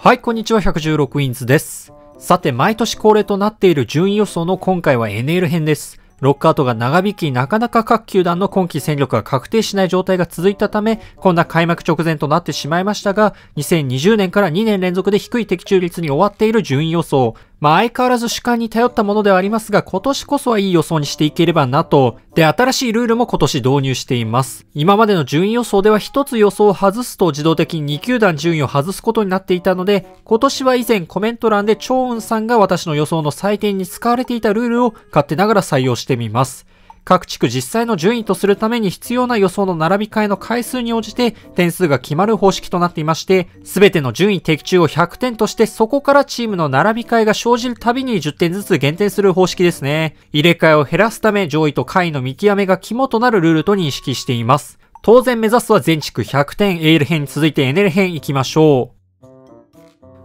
はい、こんにちは、116インズです。さて、毎年恒例となっている順位予想の今回は NL 編です。ロックアウトが長引き、なかなか各球団の今季戦力が確定しない状態が続いたため、こんな開幕直前となってしまいましたが、2020年から2年連続で低い的中率に終わっている順位予想。まあ相変わらず主観に頼ったものではありますが、今年こそはいい予想にしていければなと。で、新しいルールも今年導入しています。今までの順位予想では1つ予想を外すと自動的に2球団順位を外すことになっていたので、今年は以前コメント欄で超雲さんが私の予想の採点に使われていたルールを勝手ながら採用してみます。各地区実際の順位とするために必要な予想の並び替えの回数に応じて点数が決まる方式となっていまして、すべての順位的中を100点として、そこからチームの並び替えが生じるたびに10点ずつ減点する方式ですね。入れ替えを減らすため、上位と下位の見極めが肝となるルールと認識しています。当然目指すは全地区100点、エール編に続いてエネル編行きましょう。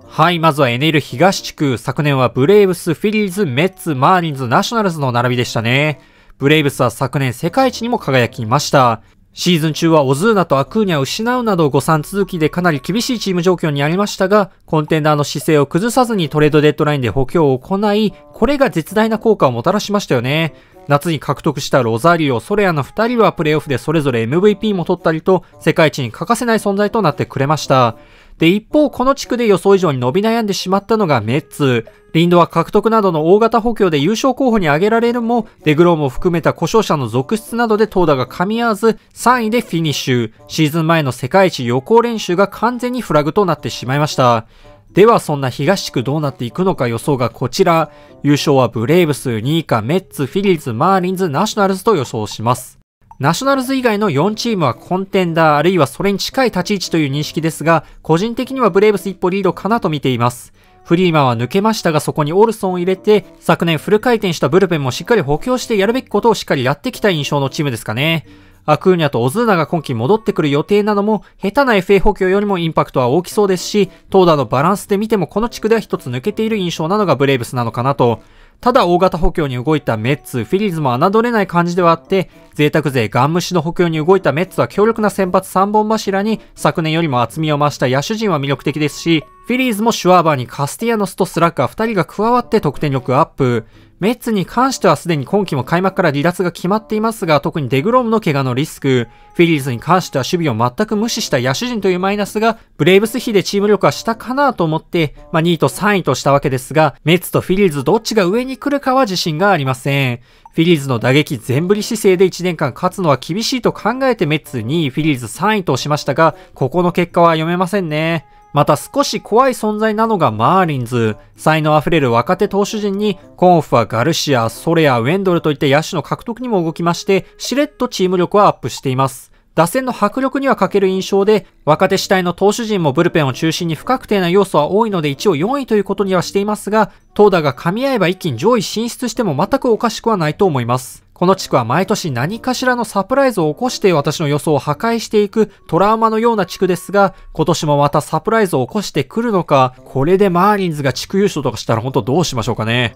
はい、まずはエネル東地区。昨年はブレイブス、フィリーズ、メッツ、マーリンズ、ナショナルズの並びでしたね。ブレイブスは昨年世界一にも輝きました。シーズン中はオズーナとアクーニャを失うなど誤算続きでかなり厳しいチーム状況にありましたが、コンテンダーの姿勢を崩さずにトレードデッドラインで補強を行い、これが絶大な効果をもたらしましたよね。夏に獲得したロザリオ、ソレアの2人はプレイオフでそれぞれ MVP も取ったりと、世界一に欠かせない存在となってくれました。で、一方、この地区で予想以上に伸び悩んでしまったのがメッツ。リンドは獲得などの大型補強で優勝候補に挙げられるも、デグローも含めた故障者の続出などで投打が噛み合わず、3位でフィニッシュ。シーズン前の世界一予行練習が完全にフラグとなってしまいました。ではそんな東地区どうなっていくのか予想がこちら。優勝はブレーブス、2位かメッツ、フィリーズ、マーリンズ、ナショナルズと予想します。ナショナルズ以外の4チームはコンテンダーあるいはそれに近い立ち位置という認識ですが、個人的にはブレーブス一歩リードかなと見ています。フリーマンは抜けましたがそこにオルソンを入れて、昨年フル回転したブルペンもしっかり補強してやるべきことをしっかりやってきた印象のチームですかね。アクーニャとオズーナが今季戻ってくる予定なのも、下手な FA 補強よりもインパクトは大きそうですし、投打のバランスで見てもこの地区では一つ抜けている印象なのがブレイブスなのかなと。ただ大型補強に動いたメッツ、フィリーズも侮れない感じではあって、贅沢税ガンシの補強に動いたメッツは強力な先発3本柱に昨年よりも厚みを増した野手陣は魅力的ですし、フィリーズもシュワーバーにカスティアノスとスラッガー2人が加わって得点力アップ。メッツに関してはすでに今季も開幕から離脱が決まっていますが、特にデグロームの怪我のリスク、フィリーズに関しては守備を全く無視した野手陣というマイナスが、ブレイブス比でチーム力は下かなと思って、まあ2位と3位としたわけですが、メッツとフィリーズどっちが上に来るかは自信がありません。フィリーズの打撃全振り姿勢で1年間勝つのは厳しいと考えてメッツ2位、フィリーズ3位としましたが、ここの結果は読めませんね。また少し怖い存在なのがマーリンズ。才能あふれる若手投手陣に、コンフはガルシア、ソレア、ウェンドルといった野手の獲得にも動きまして、しれっとチーム力はアップしています。打線の迫力には欠ける印象で、若手主体の投手陣もブルペンを中心に不確定な要素は多いので一応4位ということにはしていますが、投打が噛み合えば一気に上位進出しても全くおかしくはないと思います。この地区は毎年何かしらのサプライズを起こして私の予想を破壊していくトラウマのような地区ですが、今年もまたサプライズを起こしてくるのか、これでマーリンズが地区優勝とかしたら本当どうしましょうかね。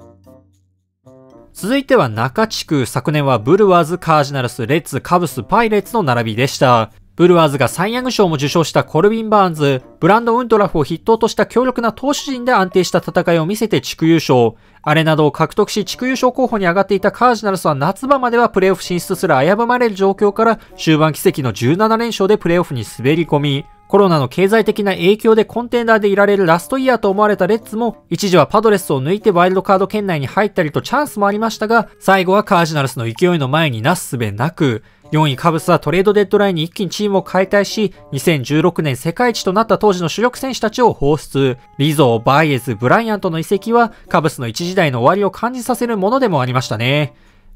続いては中地区、昨年はブルワーズ、カージナルス、レッツ、カブス、パイレーツの並びでした。ブルワーズがサイ・ヤング賞も受賞したコルビン・バーンズ、ブランド・ウントラフを筆頭とした強力な投手陣で安定した戦いを見せて地区優勝。あれなどを獲得し地区優勝候補に上がっていたカージナルスは夏場まではプレーオフ進出する危ぶまれる状況から終盤奇跡の17連勝でプレーオフに滑り込み、コロナの経済的な影響でコンテナーでいられるラストイヤーと思われたレッツも、一時はパドレスを抜いてワイルドカード圏内に入ったりとチャンスもありましたが、最後はカージナルスの勢いの前になすすべなく、4位カブスはトレードデッドラインに一気にチームを解体し、2016年世界一となった当時の主力選手たちを放出。リゾー、バイエズ、ブライアントの遺跡は、カブスの一時代の終わりを感じさせるものでもありましたね。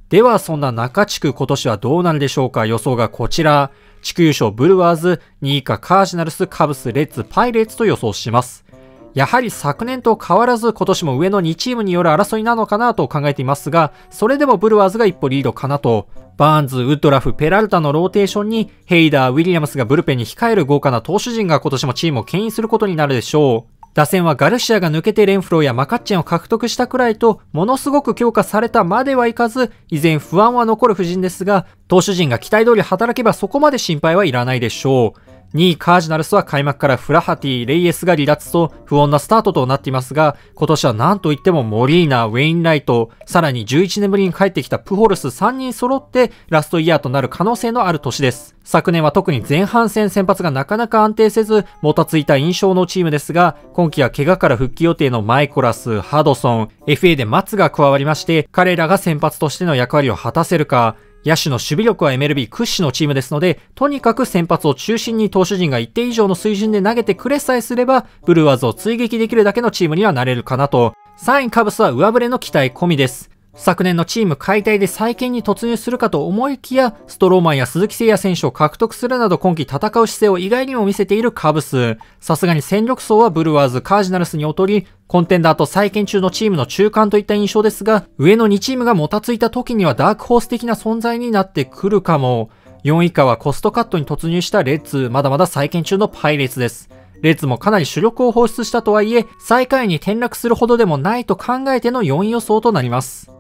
では、そんな中地区今年はどうなるでしょうか予想がこちら。地区優勝ブルワーズ、2位か下カージナルス、カブス、レッツ、パイレーツと予想します。やはり昨年と変わらず今年も上の2チームによる争いなのかなと考えていますが、それでもブルワーズが一歩リードかなと、バーンズ、ウッドラフ、ペラルタのローテーションに、ヘイダー、ウィリアムスがブルペンに控える豪華な投手陣が今年もチームを牽引することになるでしょう。打線はガルシアが抜けてレンフローやマカッチェンを獲得したくらいと、ものすごく強化されたまではいかず、依然不安は残る布陣ですが、投手陣が期待通り働けばそこまで心配はいらないでしょう。2位カージナルスは開幕からフラハティ、レイエスが離脱と不穏なスタートとなっていますが、今年は何といってもモリーナ、ウェインライト、さらに11年ぶりに帰ってきたプホルス3人揃ってラストイヤーとなる可能性のある年です。昨年は特に前半戦先発がなかなか安定せず、もたついた印象のチームですが、今季は怪我から復帰予定のマイコラス、ハドソン、FA で松が加わりまして、彼らが先発としての役割を果たせるか、野手の守備力は MLB 屈指のチームですので、とにかく先発を中心に投手陣が一定以上の水準で投げてくれさえすれば、ブルワーズを追撃できるだけのチームにはなれるかなと。3位カブスは上振れの期待込みです。昨年のチーム解体で再建に突入するかと思いきや、ストローマンや鈴木誠也選手を獲得するなど今季戦う姿勢を意外にも見せているカブス。さすがに戦力層はブルワーズ、カージナルスに劣り、コンテンダーと再建中のチームの中間といった印象ですが、上の2チームがもたついた時にはダークホース的な存在になってくるかも。4以下はコストカットに突入したレッツ、まだまだ再建中のパイレーツです。レッツもかなり主力を放出したとはいえ、最下位に転落するほどでもないと考えての4位予想となります。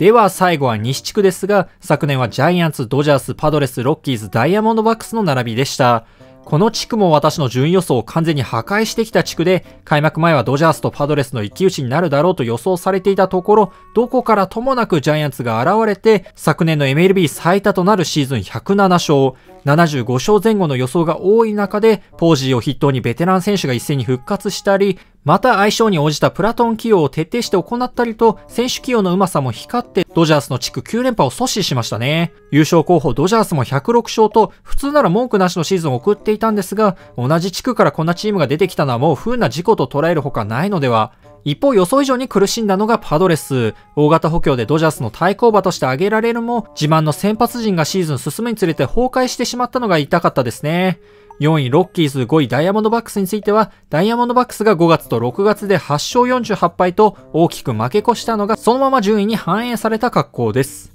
では最後は西地区ですが、昨年はジャイアンツ、ドジャース、パドレス、ロッキーズ、ダイヤモンドバックスの並びでした。この地区も私の順位予想を完全に破壊してきた地区で、開幕前はドジャースとパドレスの一騎打ちになるだろうと予想されていたところ、どこからともなくジャイアンツが現れて、昨年の MLB 最多となるシーズン107勝、75勝前後の予想が多い中で、ポージーを筆頭にベテラン選手が一斉に復活したり、また相性に応じたプラトン起用を徹底して行ったりと、選手起用のうまさも光って、ドジャースの地区9連覇を阻止しましたね。優勝候補ドジャースも106勝と、普通なら文句なしのシーズンを送っていたんですが、同じ地区からこんなチームが出てきたのはもう不運な事故と捉えるほかないのでは一方予想以上に苦しんだのがパドレス。大型補強でドジャースの対抗馬として挙げられるも、自慢の先発陣がシーズン進むにつれて崩壊してしまったのが痛かったですね。4位ロッキーズ、5位ダイヤモンドバックスについては、ダイヤモンドバックスが5月と6月で8勝48敗と大きく負け越したのが、そのまま順位に反映された格好です。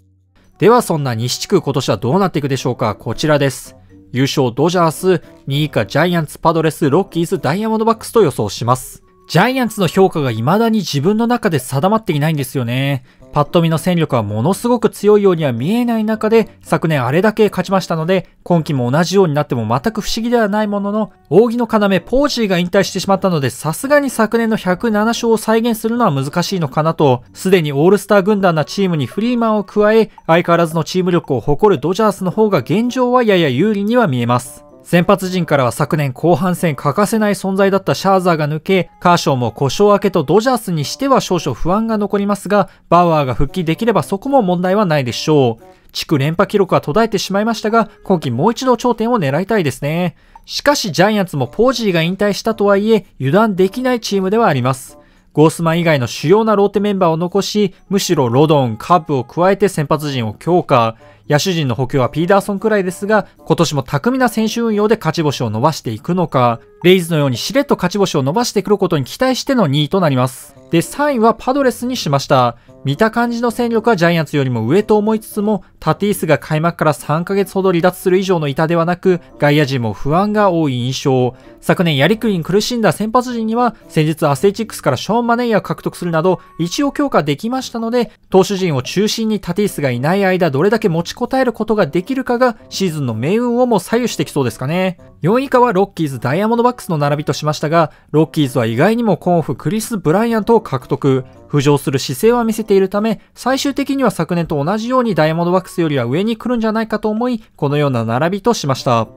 ではそんな西地区今年はどうなっていくでしょうかこちらです。優勝ドジャース、2位以下ジャイアンツ、パドレス、ロッキーズ、ダイヤモンドバックスと予想します。ジャイアンツの評価が未だに自分の中で定まっていないんですよね。パッと見の戦力はものすごく強いようには見えない中で、昨年あれだけ勝ちましたので、今季も同じようになっても全く不思議ではないものの、扇の要ポージーが引退してしまったので、さすがに昨年の107勝を再現するのは難しいのかなと、すでにオールスター軍団なチームにフリーマンを加え、相変わらずのチーム力を誇るドジャースの方が現状はやや有利には見えます。先発陣からは昨年後半戦欠かせない存在だったシャーザーが抜け、カーショーも故障明けとドジャースにしては少々不安が残りますが、バウアーが復帰できればそこも問題はないでしょう。地区連覇記録は途絶えてしまいましたが、今季もう一度頂点を狙いたいですね。しかしジャイアンツもポージーが引退したとはいえ、油断できないチームではあります。ゴースマン以外の主要なローテメンバーを残し、むしろロドン、カープを加えて先発陣を強化。野手陣の補強はピーダーソンくらいですが、今年も巧みな選手運用で勝ち星を伸ばしていくのか、レイズのようにしれっと勝ち星を伸ばしてくることに期待しての2位となります。で、3位はパドレスにしました。見た感じの戦力はジャイアンツよりも上と思いつつも、タティースが開幕から3ヶ月ほど離脱する以上の板ではなく、外野陣も不安が多い印象。昨年やりくりに苦しんだ先発陣には、先日アスレチックスからショーン・マネイヤを獲得するなど、一応強化できましたので、投手陣を中心にタティースがいない間どれだけ持ちこえることができるかがシーズンの命運をも左右してきそうですかね。4位以下はロッキーズ、ダイヤモンドバックスの並びとしましたが、ロッキーズは意外にもコンフ、クリス・ブライアントを獲得。浮上する姿勢は見せているため、最終的には昨年と同じようにダイヤモンドバックスよりは上に来るんじゃないかと思い、このような並びとしました。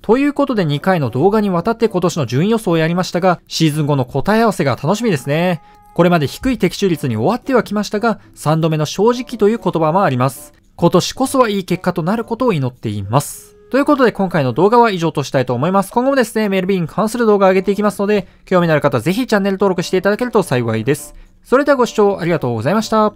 ということで2回の動画にわたって今年の順位予想をやりましたが、シーズン後の答え合わせが楽しみですね。これまで低い的中率に終わってはきましたが、3度目の正直という言葉もあります。今年こそはいい結果となることを祈っています。ということで今回の動画は以上としたいと思います。今後もですね、メールビーに関する動画を上げていきますので、興味のある方ぜひチャンネル登録していただけると幸いです。それではご視聴ありがとうございました。